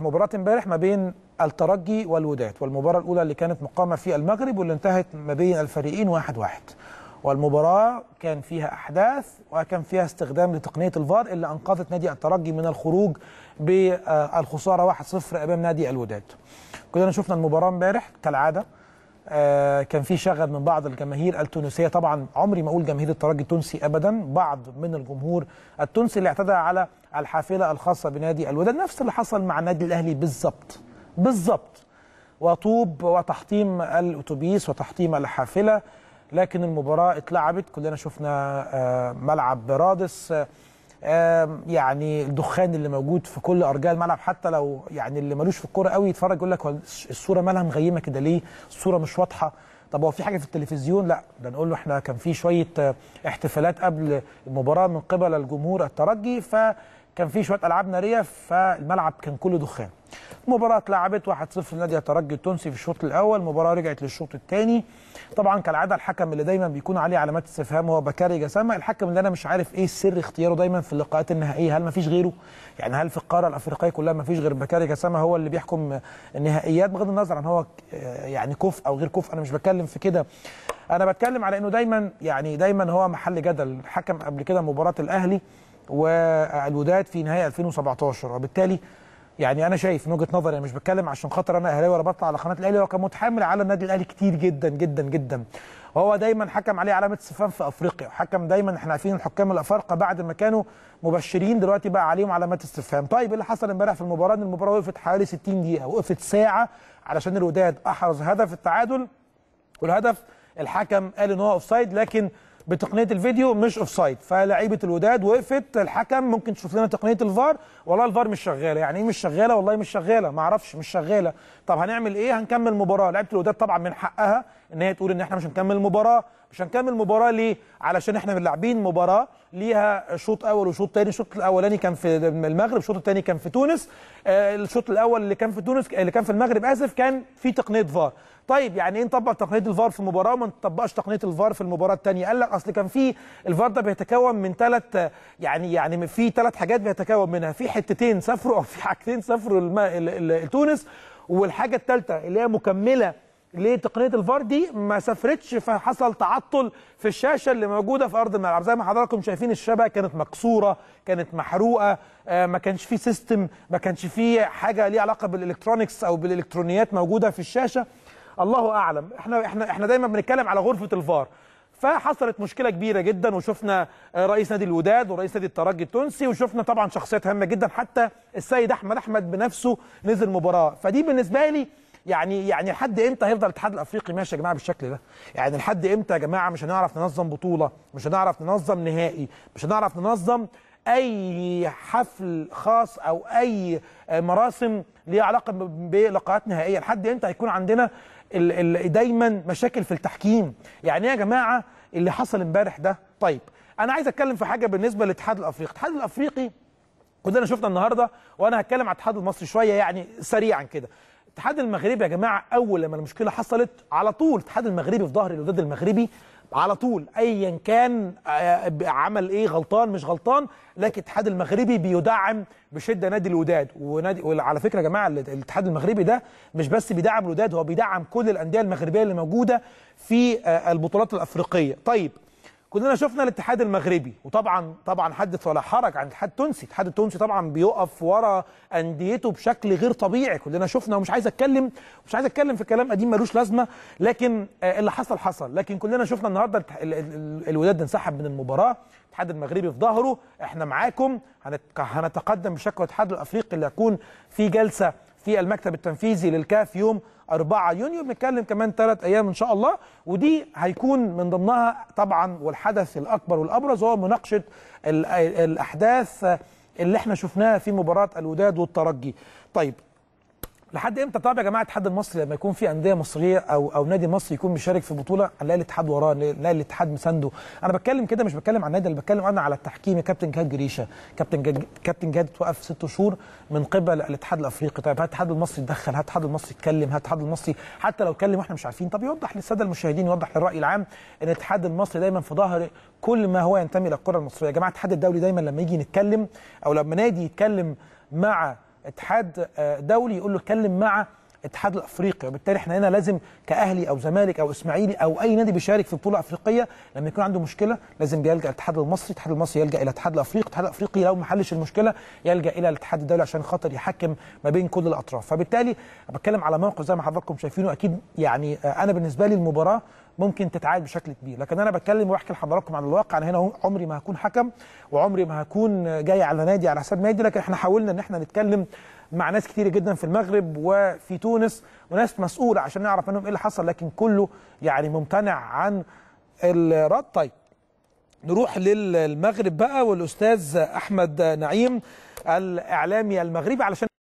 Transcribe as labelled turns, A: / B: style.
A: مباراة امبارح ما بين الترجي والوداد والمباراة الأولى اللي كانت مقامة في المغرب واللي انتهت ما بين الفريقين واحد واحد والمباراة كان فيها أحداث وكان فيها استخدام لتقنية الفار اللي أنقذت نادي الترجي من الخروج بالخسارة 1-0 أمام نادي الوداد كلنا شفنا المباراة امبارح كالعادة آه، كان في شغب من بعض الجماهير التونسيه طبعا عمري ما اقول جماهير الترجي التونسي ابدا بعض من الجمهور التونسي اللي اعتدى على الحافله الخاصه بنادي الوداد نفس اللي حصل مع النادي الاهلي بالظبط بالظبط وطوب وتحطيم الاتوبيس وتحطيم الحافله لكن المباراه اتلعبت كلنا شفنا آه، ملعب رادس يعني الدخان اللي موجود في كل ارجاء الملعب حتى لو يعني اللي ملوش في الكوره قوي يتفرج يقول لك الصوره مالها مغيمه كده ليه الصوره مش واضحه طب هو في حاجه في التلفزيون لا ده نقول له احنا كان في شويه آه، احتفالات قبل المباراه من قبل الجمهور الترجي ف كان في شويه العاب ناريه فالملعب كان كله دخان مباراه اتلعبت 1-0 لنادي الترجي التونسي في الشوط الاول مباراه رجعت للشوط الثاني طبعا كالعاده الحكم اللي دايما بيكون عليه علامات استفهام هو بكاري جسامه الحكم اللي انا مش عارف ايه سر اختياره دايما في اللقاءات النهائيه هل ما فيش غيره يعني هل في القاره الافريقيه كلها ما فيش غير بكاري جسامه هو اللي بيحكم النهائيات بغض النظر عن هو آه، يعني كفء او غير كفء انا مش بتكلم في كده انا بتكلم على انه دايما يعني دايما هو محل جدل حكم قبل كده مباراه الاهلي والوداد في نهايه 2017 وبالتالي يعني انا شايف من وجهه نظري انا مش بتكلم عشان خاطر انا اهلاوي ولا بطلع على قناه الاهلي هو كان متحامل على النادي الاهلي كتير جدا جدا جدا وهو دايما حكم عليه علامه استفهام في افريقيا وحكم دايما احنا عارفين الحكام الافارقه بعد ما كانوا مبشرين دلوقتي بقى عليهم علامات استفهام طيب اللي حصل امبارح في المباراه ان المباراه وقفت حوالي 60 دقيقه وقفت ساعه علشان الوداد احرز هدف التعادل والهدف الحكم قال ان هو اوفسايد لكن بتقنيه الفيديو مش اوف سايد فلعيبه الوداد وقفت الحكم ممكن تشوف لنا تقنيه الفار والله الفار مش شغاله يعني ايه مش شغاله والله مش شغاله ما اعرفش مش شغاله طب هنعمل ايه هنكمل مباراه لعيبه الوداد طبعا من حقها ان هي تقول ان احنا مش هنكمل المباراه مش هنكمل المباراه ليه علشان احنا لاعبين مباراه ليها شوط اول وشوط ثاني الشوط الاولاني كان في المغرب الشوط الثاني كان في تونس آه، الشوط الاول اللي كان في تونس اللي كان في المغرب اسف كان في تقنيه فار طيب يعني ايه نطبق تقنيه الفار في المباراه وما نطبقش تقنيه الفار في المباراه الثانيه قال لك اصل كان في الفار ده بيتكون من ثلاث يعني يعني في ثلاث حاجات بيتكون منها في حتتين سافروا او في حاجتين سافروا لتونس والحاجه الثالثه اللي هي مكمله ليه تقنيه الفار دي ما سافرتش فحصل تعطل في الشاشه اللي موجوده في ارض الملعب زي ما حضراتكم شايفين الشبكه كانت مكسوره كانت محروقه آه، ما كانش فيه سيستم ما كانش فيه حاجه ليها علاقه بالالكترونكس او بالالكترونيات موجوده في الشاشه الله اعلم احنا احنا احنا دايما بنتكلم على غرفه الفار فحصلت مشكله كبيره جدا وشفنا آه، رئيس نادي الوداد ورئيس نادي الترجي التونسي وشفنا طبعا شخصيات هامه جدا حتى السيد احمد احمد بنفسه نزل مباراه فدي بالنسبه لي يعني يعني لحد امتى هيفضل الاتحاد الافريقي ماشي يا جماعه بالشكل ده يعني لحد امتى يا جماعه مش هنعرف ننظم بطوله مش هنعرف ننظم نهائي مش هنعرف ننظم اي حفل خاص او اي مراسم ليها علاقه بلقاءات نهائيه لحد امتى هيكون عندنا ال ال دايما مشاكل في التحكيم يعني إيه يا جماعه اللي حصل امبارح ده طيب انا عايز اتكلم في حاجه بالنسبه للاتحاد الافريقي الاتحاد الافريقي كلنا شفنا النهارده وانا هتكلم على الاتحاد المصري شويه يعني سريعا كده الاتحاد المغربي يا جماعه اول لما المشكله حصلت على طول الاتحاد المغربي في ظهر الوداد المغربي على طول ايا كان آه، عمل ايه غلطان مش غلطان لكن الاتحاد المغربي بيدعم بشده نادي الوداد ونادي وعلى فكره يا جماعه الاتحاد المغربي ده مش بس بيدعم الوداد هو بيدعم كل الانديه المغربيه اللي موجوده في آه، البطولات الافريقيه طيب كلنا شفنا الاتحاد المغربي وطبعا طبعا حدث ولا حرج عن الاتحاد التونسي، الاتحاد التونسي طبعا بيقف ورا انديته بشكل غير طبيعي، كلنا شفنا ومش عايز اتكلم مش عايز اتكلم في كلام قديم ملوش لازمه، لكن آه، اللي حصل حصل، لكن كلنا شفنا النهارده الوداد انسحب من المباراه، الاتحاد المغربي في ظهره، احنا معاكم هنتقدم بشكوى الاتحاد الافريقي اللي هيكون في جلسه في المكتب التنفيذي للكاف يوم 4 يونيو بنتكلم كمان ثلاث ايام ان شاء الله ودي هيكون من ضمنها طبعا والحدث الاكبر والابرز هو مناقشه الاحداث اللي احنا شفناها في مباراه الوداد والترجي طيب لحد امتى طب يا جماعه الاتحاد المصري لما يكون في انديه مصريه او او نادي مصري يكون مشارك في بطوله هنلاقي الاتحاد وراه نلاقي الاتحاد مسانده انا بتكلم كده مش بتكلم عن النادي انا بتكلم انا على التحكيم يا كابتن جهاد جريشه كابتن جهاد كابتن جهاد اتوقف ست شهور من قبل الاتحاد الافريقي طيب هات الاتحاد المصري يتدخل هات الاتحاد المصري يتكلم هات الاتحاد المصري حتى لو اتكلم واحنا مش عارفين طب يوضح للساده المشاهدين يوضح للراي العام ان الاتحاد المصري دايما في ظهر كل ما هو ينتمي للكره المصريه يا جماعه الاتحاد الدولي دايما لما يجي نتكلم او لما نادي يتكلم مع اتحاد آه، دولي يقول له اتكلم مع الاتحاد الافريقي وبالتالي احنا هنا لازم كاهلي او زمالك او اسماعيلي او اي نادي بيشارك في بطوله افريقيه لما يكون عنده مشكله لازم بيلجا الاتحاد المصري الاتحاد المصري يلجا الى الاتحاد الافريقي الاتحاد الافريقي لو ما حلش المشكله يلجا الى الاتحاد الدولي عشان خاطر يحكم ما بين كل الاطراف فبالتالي بتكلم على موقف زي ما حضراتكم شايفينه اكيد يعني انا بالنسبه لي المباراه ممكن تتعاد بشكل كبير لكن انا بتكلم واحكي لحضراتكم عن الواقع انا هنا عمري ما هكون حكم وعمري ما هكون جاي على نادي على حساب نادي لكن احنا حاولنا ان احنا نتكلم مع ناس كتير جدا في المغرب وفي تونس وناس مسؤوله عشان نعرف منهم ايه اللي حصل لكن كله يعني ممتنع عن الرد طيب نروح للمغرب بقى والاستاذ احمد نعيم الاعلامي المغربي علشان